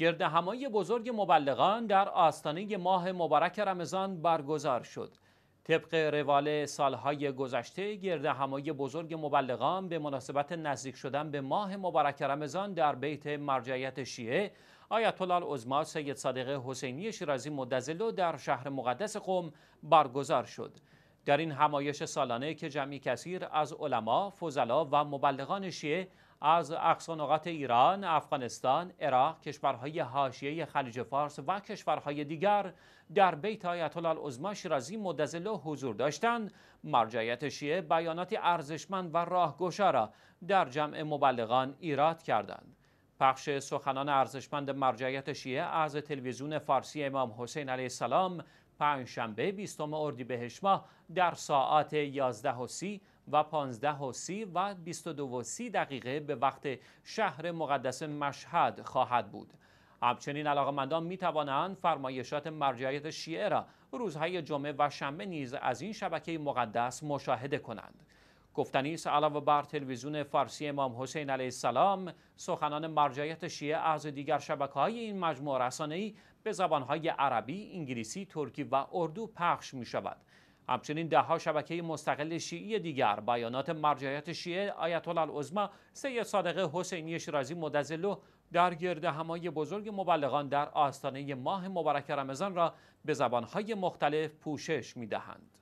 گرد همایی بزرگ مبلغان در آستانه ماه مبارک رمضان برگزار شد. طبق روال سالهای گذشته گرد همایی بزرگ مبلغان به مناسبت نزدیک شدن به ماه مبارک رمضان در بیت مرجعیت شیعه آیت الله العظما سید صادق حسینی شیرازی مدزلو در شهر مقدس قم برگزار شد. در این همایش سالانه که جمعی کثیر از علما، فضلا و مبلغان شیعه از اقصانقات ایران، افغانستان، عراق، کشورهای حاشیه خلیج فارس و کشورهای دیگر در بیت آیت الله شیرازی مدظله حضور داشتند مرجعیت شیعه بیانات ارزشمند و راهگشا را در جمع مبلغان ایراد کردند پخش سخنان ارزشمند مرجعیت شیعه از تلویزیون فارسی امام حسین علیه السلام پنجشنبه 20 اردیبهشت ماه در ساعت 11:30 و 15 و 30 و 22 و 30 دقیقه به وقت شهر مقدس مشهد خواهد بود. همچنین علاقمندان می توانند فرمایشات مرجعیت شیعه را روزهای جمعه و شنبه نیز از این شبکه مقدس مشاهده کنند. گفتنی علاوه بر تلویزیون فارسی امام حسین علیه السلام سخنان مرجعیت شیعه از دیگر شبکه های این مجموعه ای به زبانهای عربی، انگلیسی، ترکی و اردو پخش می شود. همچنین دهها شبکه مستقل شیعی دیگر بیانات مرجعیت شیعه آیت العظما سید صادق حسینی شیرازی مدزلو در گرد همای بزرگ مبلغان در آستانه ماه مبارک رمضان را به زبانهای مختلف پوشش میدهند.